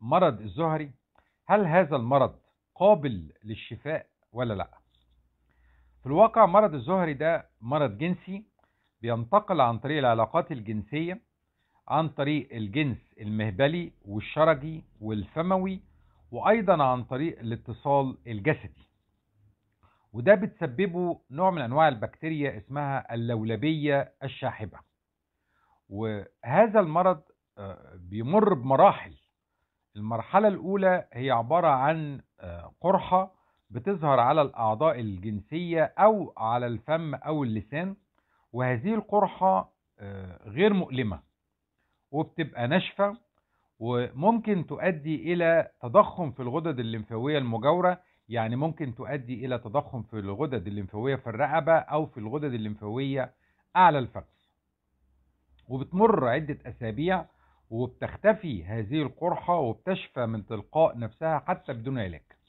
مرض الزهري هل هذا المرض قابل للشفاء ولا لا في الواقع مرض الزهري ده مرض جنسي بينتقل عن طريق العلاقات الجنسية عن طريق الجنس المهبلي والشرجي والفموي وأيضا عن طريق الاتصال الجسدي وده بتسببه نوع من أنواع البكتيريا اسمها اللولبية الشاحبة وهذا المرض آه، بيمر بمراحل المرحلة الأولى هي عبارة عن آه، قرحة بتظهر على الأعضاء الجنسية أو على الفم أو اللسان وهذه القرحة آه، غير مؤلمة وبتبقى ناشفة وممكن تؤدي إلى تضخم في الغدد الليمفاوية المجاورة يعني ممكن تؤدي إلى تضخم في الغدد الليمفاوية في الرقبة أو في الغدد الليمفاوية أعلى الفخذ وبتمر عدة أسابيع وبتختفي هذه القرحة وبتشفى من تلقاء نفسها حتى بدون علاج